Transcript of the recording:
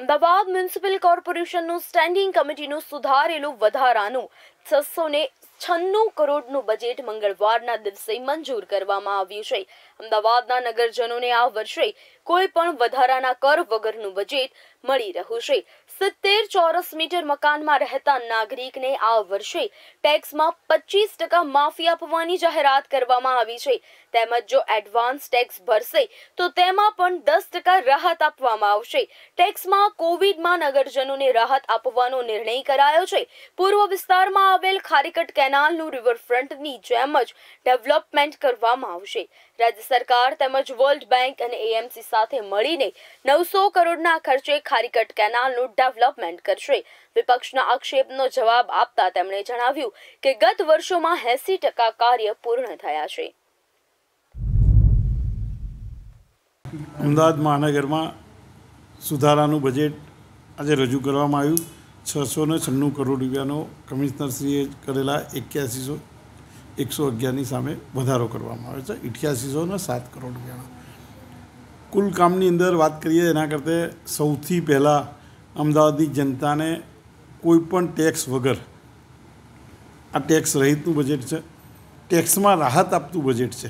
Ahmedabad municipal કોર્પોરેશનનું standing કમિટીનું સુધારેલું વધારાનું છસો ને છન્નું કરોડનું બજેટ મંગળવારના દિવસે મંજૂર કરવામાં આવ્યું છે અમદાવાદના નગરજનોને આ વર્ષે કોઈ પણ વધારાના કર વગરનું બજેટ મળી રહ્યું છે સિત્તેર ચોરસ મીટર મકાનમાં રહેતા નાગરિકને આ વર્ષે ટેક્સમાં પચીસ ટકા માફી આપવાની જાહેરાત કરવામાં આવી છે તેમજ જો એડવાન્સ ટેક્સ ભરશે તો તેમાં પણ દસ ટકા રાહત આપવામાં આવશે ટેક્સમાં કોવિડમાં નગરજનોને રાહત આપવાનો નિર્ણય કરાયો છે પૂર્વ વિસ્તારમાં આવેલ ખારીકટ કેનાલનું રિવરફ્રન્ટની જેમ જ ડેવલપમેન્ટ કરવામાં આવશે રાજ્ય સરકાર તેમજ વર્લ્ડ બેંક અને એએમસી સાથે મળીને નવસો કરોડના ખર્ચે ખારીકટ કેનાલનું ડેવલપમેન્ટ કરશે વિપક્ષના આક્ષેપનો જવાબ આપતા તેમણે જણાવ્યું કે ગત વર્ષોમાં એસી ટકા કાર્ય પૂર્ણ થયા છે અમદાવાદ મહાનગરમાં સુધારાનું બજેટ આજે રજૂ કરવામાં આવ્યું છસો ને છન્નું કરોડ રૂપિયાનો કમિશનરશ્રીએ કરેલા એક્યાસીસો એકસો અગિયારની સામે વધારો કરવામાં આવે છે ઇઠ્યાસીસો ને સાત કરોડ રૂપિયાનો કુલ કામની અંદર વાત કરીએ એના કરતે સૌથી પહેલાં અમદાવાદની જનતાને કોઈપણ ટેક્સ વગર આ ટેક્સ રહિતનું બજેટ છે ટેક્સમાં રાહત આપતું બજેટ છે